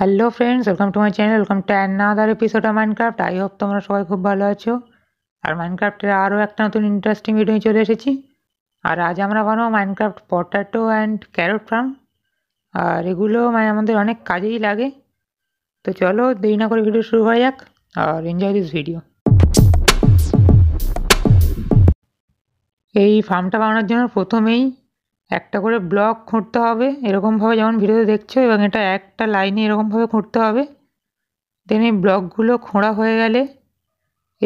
hello friends welcome to my channel welcome to another episode of Minecraft I hope তোমরা সবাই খুব ভালো আছো আর মাইনক্রাফ্টের আরও একটা নতুন ইন্টারেস্টিং ভিডিও চলে এসেছি আর আজ আমরা বানাবো Minecraft potato and carrot farm আর এগুলো মানে আমাদের অনেক কাজেই লাগে তো চলো দেরি না করে ভিডিও শুরু করা যাক আর এনজয় দিস ভিডিও এই ফার্মটা বানানোর জন্য প্রথমেই একটা করে ব্লক খুঁড়তে হবে এরকমভাবে যেমন ভিডিওতে দেখছো এবং এটা একটা লাইনে এরকমভাবে খুঁড়তে হবে দেন এই ব্লকগুলো খোঁড়া হয়ে গেলে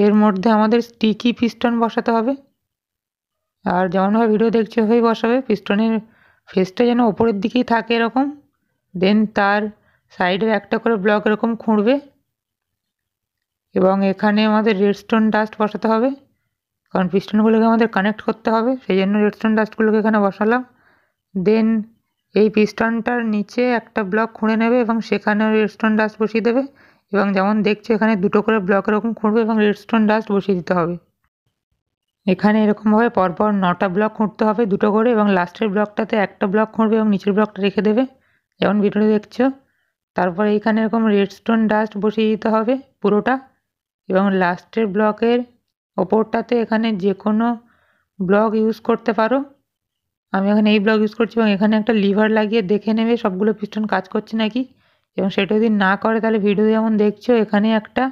এর মধ্যে আমাদের স্টিকি পিস্টন বসাতে হবে আর যেমনভাবে ভিডিও দেখছো ওই বসাবে পিস্টনের ফেসটা যেন ওপরের দিকেই থাকে এরকম দেন তার সাইডের একটা করে ব্লক এরকম খুঁড়বে এবং এখানে আমাদের রেড স্টোন ডাস্ট বসাতে হবে কারণ পিস্টনগুলোকে আমাদের কানেক্ট করতে হবে সেই জন্য রেডস্টোন ডাস্টগুলোকে এখানে বসালাম দেন এই পিস্টনটার নিচে একটা ব্লক খুঁড়ে নেবে এবং সেখানে রেডস্টোন ডাস্ট বসিয়ে দেবে এবং যেমন দেখছে এখানে দুটো করে ব্লক এরকম খুঁড়বে এবং রেডস্টোন ডাস্ট বসিয়ে দিতে হবে এখানে এরকমভাবে পরপর নটা ব্লক খুঁড়তে হবে দুটো করে এবং লাস্টের ব্লকটাতে একটা ব্লক খুঁড়বে এবং নিচের ব্লকটা রেখে দেবে যেমন ভিডিওটা দেখছো তারপর এইখানে এরকম রেডস্টোন ডাস্ট বসিয়ে দিতে হবে পুরোটা এবং লাস্টের ব্লকের ওপরটাতে এখানে যে কোনো ব্লক ইউজ করতে পারো আমি এখানে এই ব্লক ইউজ করছি এবং এখানে একটা লিভার লাগিয়ে দেখে নেবে সবগুলো পিস্টন কাজ করছে নাকি এবং সেটা যদি না করে তাহলে ভিডিও যেমন দেখছো এখানে একটা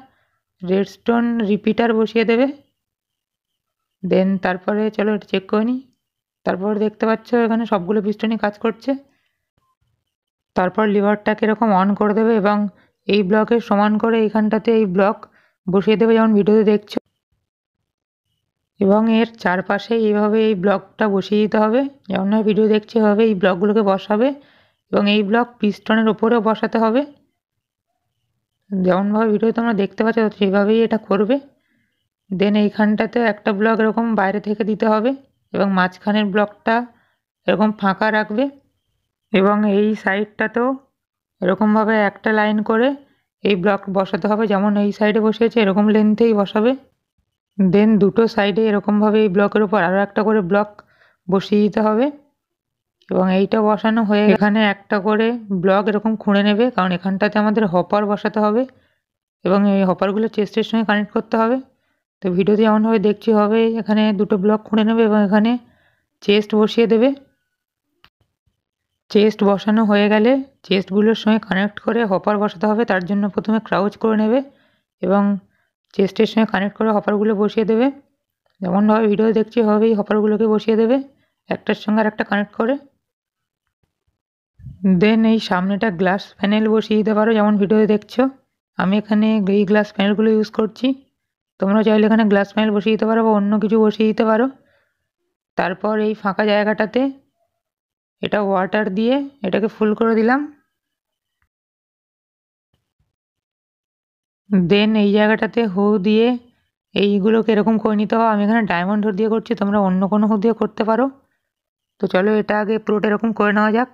রেডস্টোন রিপিটার বসিয়ে দেবে দেন তারপরে চলো এটা চেক করে নিই তারপর দেখতে পাচ্ছ এখানে সবগুলো পিস্টনই কাজ করছে তারপর লিভারটাকে এরকম অন করে দেবে এবং এই ব্লকের সমান করে এইখানটাতে এই ব্লক বসিয়ে দেবে যেমন ভিডিওতে দেখছো এবং এর চারপাশে এইভাবে এই ব্লকটা বসিয়ে দিতে হবে যেমন ভিডিও দেখছে হবে এই ব্লকগুলোকে বসাবে এবং এই ব্লক পিস্টনের ওপরেও বসাতে হবে যেমনভাবে ভিডিও তোমরা দেখতে পাচ্ছ সেইভাবেই এটা করবে দেন এইখানটাতে একটা ব্লক এরকম বাইরে থেকে দিতে হবে এবং মাঝখানের ব্লকটা এরকম ফাঁকা রাখবে এবং এই সাইডটাতেও এরকমভাবে একটা লাইন করে এই ব্লক বসাতে হবে যেমন এই সাইডে বসিয়েছে এরকম লেন্থেই বসাবে দেন দুটো সাইডে এরকমভাবে এই ব্লকের উপর আরও একটা করে ব্লক বসিয়ে দিতে হবে এবং এইটা বসানো হয়ে এখানে একটা করে ব্লক এরকম খুঁড়ে নেবে কারণ এখানটাতে আমাদের হপার বসাতে হবে এবং এই হপারগুলো চেস্টের সঙ্গে কানেক্ট করতে হবে তো ভিডিওতে এমনভাবে দেখছি হবে এখানে দুটো ব্লক খুঁড়ে নেবে এবং এখানে চেস্ট বসিয়ে দেবে চেস্ট বসানো হয়ে গেলে চেস্টগুলোর সঙ্গে কানেক্ট করে হপার বসাতে হবে তার জন্য প্রথমে ক্রাউচ করে নেবে এবং চেস্টের সঙ্গে কানেক্ট করে হপারগুলো বসিয়ে দেবে যেমনভাবে ভিডিও দেখছি ওভাবেই হপারগুলোকে বসিয়ে দেবে একটার সঙ্গে আর একটা কানেক্ট করে দেন এই সামনেটা গ্লাস প্যানেল বসিয়ে দিতে পারো যেমন ভিডিও দেখছো আমি এখানে এই গ্লাস প্যানেলগুলো ইউজ করছি তোমরা চাইলে এখানে গ্লাস প্যানেল বসিয়ে দিতে পারো বা অন্য কিছু বসিয়ে দিতে পারো তারপর এই ফাঁকা জায়গাটাতে এটা ওয়াটার দিয়ে এটাকে ফুল করে দিলাম দেন এই জায়গাটাতে হো দিয়ে এইগুলোকে এরকম করে নিতে হবে আমি এখানে ডায়মন্ড হো দিয়ে করছি তোমরা অন্য কোনো হো দিয়ে করতে পারো তো চলো এটা আগে পুরোটা এরকম করে নেওয়া যাক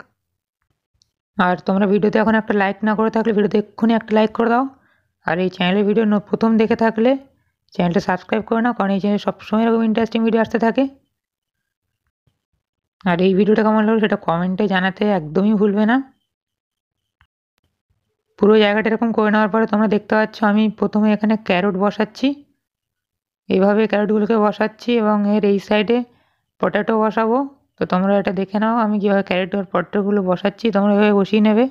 আর তোমরা ভিডিওতে এখন একটা লাইক না করে থাকলে ভিডিওতে এক্ষুনি একটা লাইক করে দাও আর এই চ্যানেলের ভিডিও প্রথম দেখে থাকলে চ্যানেলটা সাবস্ক্রাইব করে নাও কারণ এই চ্যানেল সবসময় এরকম ইন্টারেস্টিং ভিডিও আসতে থাকে আর এই ভিডিওটা কেমন লাগলো সেটা কমেন্টে জানাতে একদমই ভুলবে না পুরো জায়গাটা এরকম করে নেওয়ার পরে তোমরা দেখতে পাচ্ছ আমি প্রথমে এখানে ক্যারোট বসাচ্ছি এইভাবে ক্যারোটগুলোকে বসাচ্ছি এবং এর এই সাইডে পটেটো বসাবো তো তোমরা এটা দেখে নাও আমি কীভাবে ক্যারেট আর পটেটোগুলো বসাচ্ছি তোমরা এভাবে বসিয়ে নেবে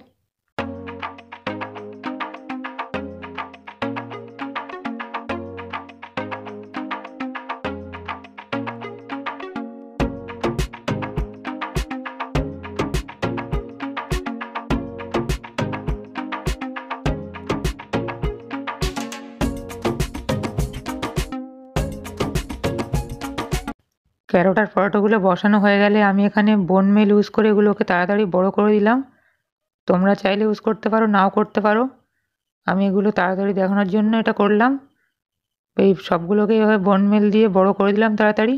ক্যারোটার পরোটাগুলো বসানো হয়ে গেলে আমি এখানে বোন মেল ইউজ করে এগুলোকে তাড়াতাড়ি বড় করে দিলাম তোমরা চাইলে ইউজ করতে পারো নাও করতে পারো আমি এগুলো তাড়াতাড়ি দেখানোর জন্য এটা করলাম এই সবগুলোকে এভাবে বোন মেল দিয়ে বড় করে দিলাম তাড়াতাড়ি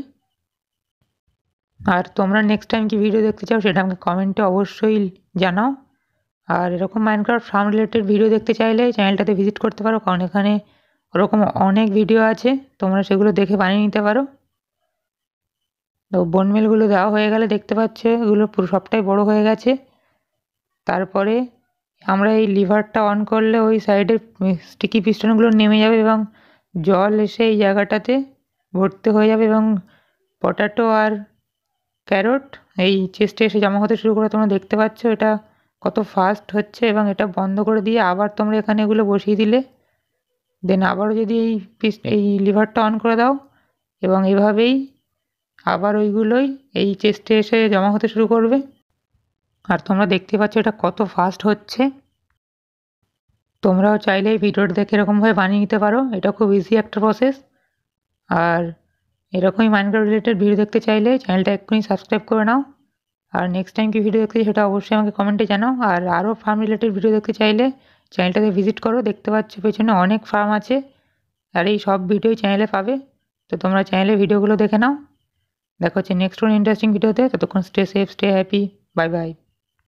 আর তোমরা নেক্সট টাইম কি ভিডিও দেখতে চাও সেটা আমাকে কমেন্টে অবশ্যই জানাও আর এরকম মাইনক্রাফ্ট ফার্ম রিলেটেড ভিডিও দেখতে চাইলে চ্যানেলটাতে ভিজিট করতে পারো কারণ এখানে ওরকম অনেক ভিডিও আছে তোমরা সেগুলো দেখে বানিয়ে নিতে পারো তো বনমেলগুলো দেওয়া হয়ে গেলে দেখতে পাচ্ছ এগুলো পুরো সবটাই বড় হয়ে গেছে তারপরে আমরা এই লিভারটা অন করলে ওই সাইডের স্টিকি পিস্টনগুলো নেমে যাবে এবং জল এসে এই জায়গাটাতে ভর্তি হয়ে যাবে এবং পটাটো আর ক্যারট এই চেস্টে এসে জমা হতে শুরু করে তোমরা দেখতে পাচ্ছ এটা কত ফাস্ট হচ্ছে এবং এটা বন্ধ করে দিয়ে আবার তোমরা এখানে এগুলো বসিয়ে দিলে দেন আবারও যদি এই পিস এই লিভারটা অন করে দাও এবং এভাবেই আবার ওইগুলোই এই চেস্টে এসে জমা হতে শুরু করবে আর তোমরা দেখতে পাচ্ছ এটা কত ফাস্ট হচ্ছে তোমরাও চাইলে ভিডিওটা দেখে এরকমভাবে বানিয়ে নিতে পারো এটা খুব ইজি একটা প্রসেস আর এরকমই মাইনক্রাফট রিলেটেড ভিডিও দেখতে চাইলে চ্যানেলটা এক্ষুনি সাবস্ক্রাইব করে নাও আর নেক্সট টাইম কি ভিডিও দেখতে সেটা অবশ্যই আমাকে কমেন্টে জানাও আর আরও ফার্ম রিলেটেড ভিডিও দেখতে চাইলে চ্যানেলটাতে ভিজিট করো দেখতে পাচ্ছ পেছনে অনেক ফার্ম আছে আর এই সব ভিডিও চ্যানেলে পাবে তো তোমরা চ্যানেলে ভিডিওগুলো দেখে নাও দেখা হচ্ছে নেক্সট কোন ইন্টারেস্টিং ভিডিওতে ততক্ষণ stay safe stay happy bye by